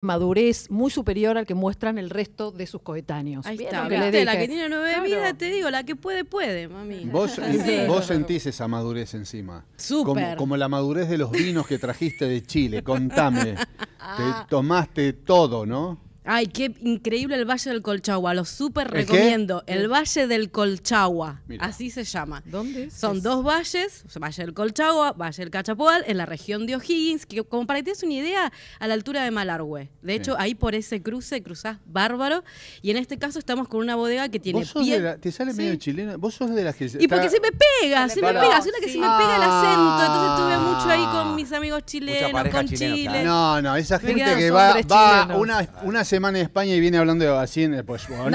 madurez muy superior al que muestran el resto de sus coetáneos. Ahí está, la que tiene nueve vidas, te digo, la que puede, puede, mami. Vos, sentís esa madurez encima. Súper. como, la madurez de los vinos que trajiste de Chile, contame. te tomaste todo, ¿no? Ay, qué increíble el Valle del Colchagua. Lo súper recomiendo. ¿El, Valle del Colchagua. Así se llama. ¿Dónde? Es Son dos valles, Valle del Colchagua, Valle del Cachapoal, en la región de O'Higgins, que como para que te des una idea, a la altura de Malargüe. De hecho, ahí por ese cruce cruzás bárbaro. Y en este caso estamos con una bodega que tiene ¿Vos Te sale medio chilena. Vos sos de las que... Y porque se me pega, se me pega. es una que se me pega el acento. Entonces estuve ah. mucho ahí con mis amigos chilenos, con Chile. No, no, esa gente que va, va una, una semana en España y viene hablando así, pues no,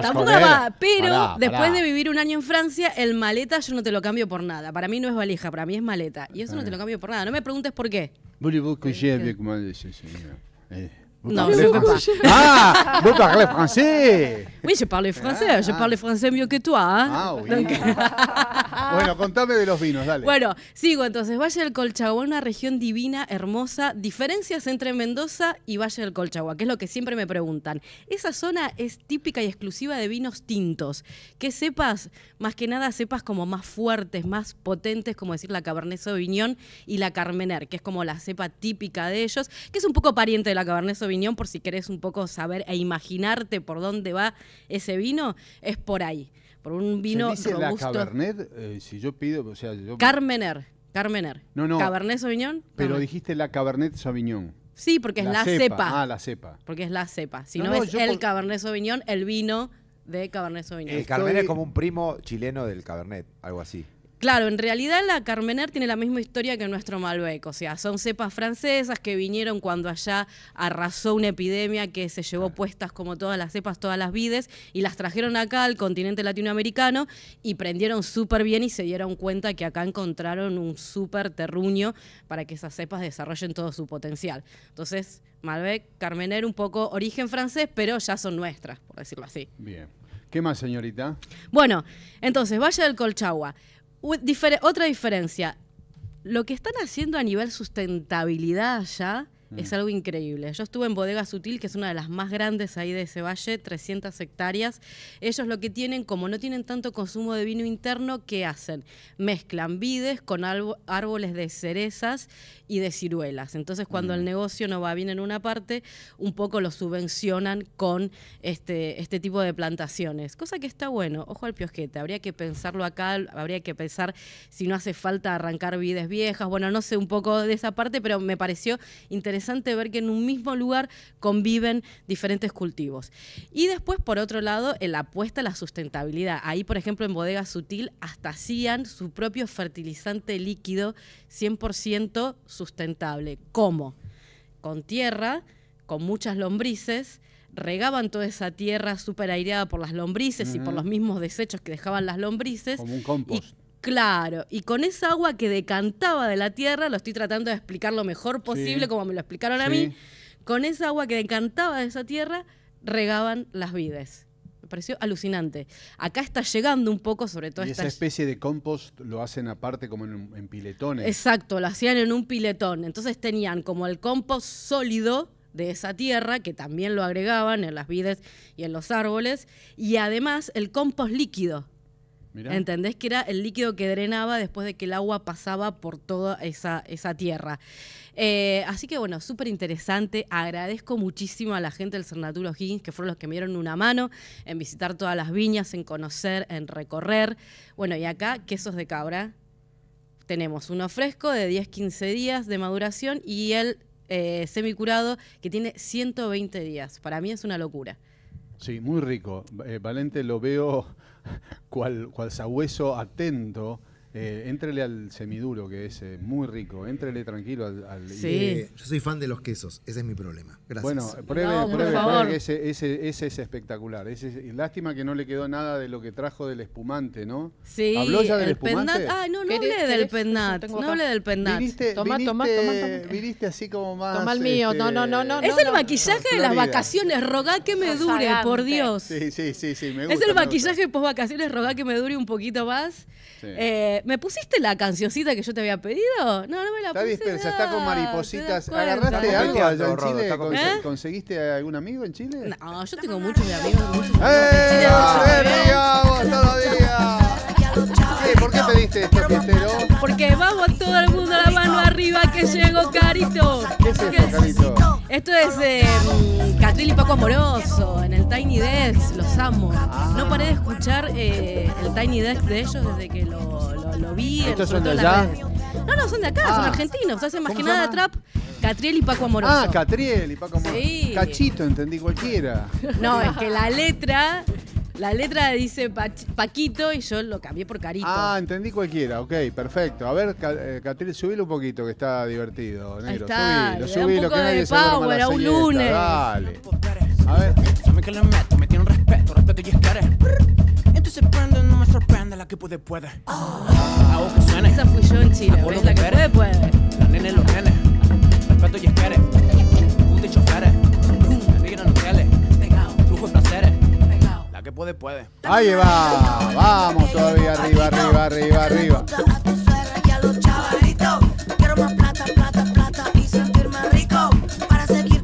tampoco Va. Pero después de vivir un año en Francia, el maleta yo no te lo cambio por nada. Para mí no es valija, para mí es maleta. Y eso no te lo cambio por nada. No me preguntes por qué. No, Ah, vos parlez francés Oui, yo hablo francés, yo hablo francés français ah, ah. que toi. Ah, bueno, contame de los vinos, dale. Bueno, sigo entonces. Valle del Colchagua, una región divina, hermosa. Diferencias entre Mendoza y Valle del Colchagua, que es lo que siempre me preguntan. Esa zona es típica y exclusiva de vinos tintos. Que sepas, más que nada, sepas como más fuertes, más potentes, como decir la Cabernet Sauvignon y la Carmener, que es como la cepa típica de ellos, que es un poco pariente de la Cabernet Sauvignon, por si querés un poco saber e imaginarte por dónde va ese vino, es por ahí. Por un vino ¿Se dice la Cabernet? Eh, si yo pido, o sea, yo... Carmener, Carmener. No, no. Cabernet Sauvignon. Pero dijiste la Cabernet Sauvignon. Sí, porque es la, cepa. Ah, la cepa. Porque es la cepa. Si no, es el Cabernet Sauvignon, el vino de Cabernet Sauvignon. El Carmener es como un primo chileno del Cabernet, algo así. Claro, en realidad la Carmener tiene la misma historia que nuestro Malbec, o sea, son cepas francesas que vinieron cuando allá arrasó una epidemia que se llevó puestas como todas las cepas, todas las vides, y las trajeron acá al continente latinoamericano y prendieron súper bien y se dieron cuenta que acá encontraron un súper terruño para que esas cepas desarrollen todo su potencial. Entonces, Malbec, Carmener, un poco origen francés, pero ya son nuestras, por decirlo así. Bien. ¿Qué más, señorita? Bueno, entonces, Valle del Colchagua otra diferencia. Lo que están haciendo a nivel sustentabilidad ya Mm. Es algo increíble. Yo estuve en Bodega Sutil, que es una de las más grandes ahí de ese valle, 300 hectáreas. Ellos lo que tienen, como no tienen tanto consumo de vino interno, ¿qué hacen? Mezclan vides con árboles de cerezas y de ciruelas. Entonces, cuando mm. el negocio no va bien en una parte, un poco lo subvencionan con este, este tipo de plantaciones. Cosa que está bueno. Ojo al piojete. Habría que pensarlo acá, habría que pensar si no hace falta arrancar vides viejas. Bueno, no sé un poco de esa parte, pero me pareció interesante interesante ver que en un mismo lugar conviven diferentes cultivos. Y después, por otro lado, en la apuesta a la sustentabilidad. Ahí, por ejemplo, en Bodega Sutil hasta hacían su propio fertilizante líquido 100% sustentable. ¿Cómo? Con tierra, con muchas lombrices, regaban toda esa tierra súper aireada por las lombrices y por mm. los mismos desechos que dejaban las lombrices. Como un compost. Claro, y con esa agua que decantaba de la tierra, lo estoy tratando de explicar lo mejor posible, como me lo explicaron a mí, con esa agua que decantaba de esa tierra, regaban las vides. Me pareció alucinante. Acá está llegando un poco sobre todo... Y esta... esa especie de compost lo hacen aparte como en, en, piletones. Exacto, lo hacían en un piletón. Entonces tenían como el compost sólido de esa tierra, que también lo agregaban en las vides y en los árboles, y además el compost líquido ¿Entendés? Que era el líquido que drenaba después de que el agua pasaba por toda esa, tierra. Eh, así que bueno, súper interesante. Agradezco muchísimo a la gente del naturo Higgins, que fueron los que me dieron una mano en visitar todas las viñas, en conocer, en recorrer. Bueno, y acá, quesos de cabra. Tenemos uno fresco de 10-15 días de maduración y el eh, semicurado que tiene 120 días. Para mí es una locura. Sí, muy rico. Eh, Valente lo veo cual, cual sabueso atento eh, entrele al semiduro, que es eh, muy rico. Entrele tranquilo al. al sí. Eh, yo soy fan de los quesos, ese es mi problema. Gracias. Bueno, pruebe, por pruebe, ese, ese, ese, es espectacular. es, lástima que no le quedó nada de lo que trajo del espumante, ¿no? Sí. ¿Habló ya del espumante? ah, no, no hable del pendat, No hable del pendat. tomá, tomá, tomá, viniste así como más. tomá el mío, no, este, no, no, no. Es el maquillaje de las vacaciones, rogá que me dure, por Dios. Sí, sí, sí, sí, Es el maquillaje post vacaciones, rogá que me dure un poquito más. Sí. Eh, ¿Me pusiste la cancioncita que yo te había pedido? No, no me la pusiste puse. Está está con maripositas. ¿Agarraste algo allá en Chile? ¿Conseguiste algún amigo en Chile? No, yo tengo muchos amigos. Muchos ¡Eh! ¡Eh ¿Por qué pediste este pintero? Porque vamos todo el mundo a la mano arriba que llegó Carito. ¿Qué es esto, Carito? Esto es de em, Catril y Paco Amoroso en el Tiny Desk. Los amo. Ah. No paré de escuchar eh, el Tiny Desk de ellos desde que lo lo vi. ¿Estos son de allá? No, no, son de acá, son ah, argentinos. se hacen más que nada trap. Catriel y Paco Amoroso. Ah, Catriel y Paco Amoroso. Sí. Cachito, entendí cualquiera. No, es que la letra la letra dice Paquito y yo lo cambié por Carito. Ah, entendí cualquiera. Ok, perfecto. A ver, eh, Catriel, subilo un poquito que está divertido, negro. Ahí está, subilo, subilo, un poco que de power, a un lunes. Dale. A ver. Saben que le meto, me tienen respeto, respeto y la que puede, puede. Ah, Esa fui yo en Chile. por que, puede, puede. La nene los nenes. Respeto y espere. Puta y choferes. los en Tú Lujo y placeres. La que puede, puede. Ahí va. Vamos todavía arriba, arriba, arriba, arriba.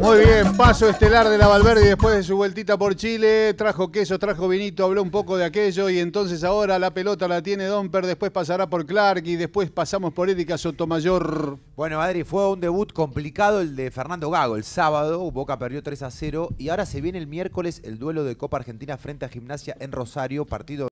Muy bien, paso estelar de la Valverde después de su vueltita por Chile, trajo queso, trajo vinito, habló un poco de aquello y entonces ahora la pelota la tiene Domper, después pasará por Clark y después pasamos por Erika Sotomayor. Bueno, Adri, fue un debut complicado el de Fernando Gago el sábado, Boca perdió 3 a 0 y ahora se viene el miércoles el duelo de Copa Argentina frente a Gimnasia en Rosario, partido